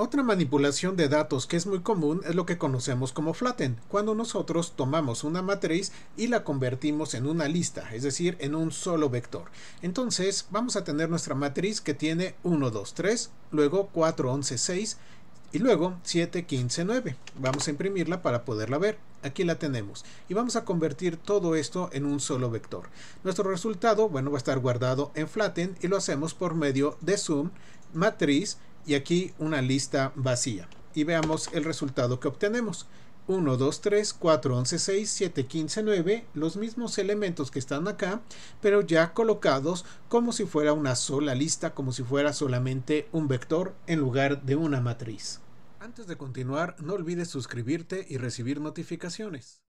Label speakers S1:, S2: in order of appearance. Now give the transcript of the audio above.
S1: Otra manipulación de datos que es muy común es lo que conocemos como flatten, cuando nosotros tomamos una matriz y la convertimos en una lista, es decir, en un solo vector. Entonces vamos a tener nuestra matriz que tiene 1, 2, 3, luego 4, 11, 6 y luego 7, 15, 9. Vamos a imprimirla para poderla ver. Aquí la tenemos. Y vamos a convertir todo esto en un solo vector. Nuestro resultado, bueno, va a estar guardado en flatten y lo hacemos por medio de zoom, matriz, y aquí una lista vacía. Y veamos el resultado que obtenemos. 1, 2, 3, 4, 11, 6, 7, 15, 9, los mismos elementos que están acá, pero ya colocados como si fuera una sola lista, como si fuera solamente un vector en lugar de una matriz. Antes de continuar, no olvides suscribirte y recibir notificaciones.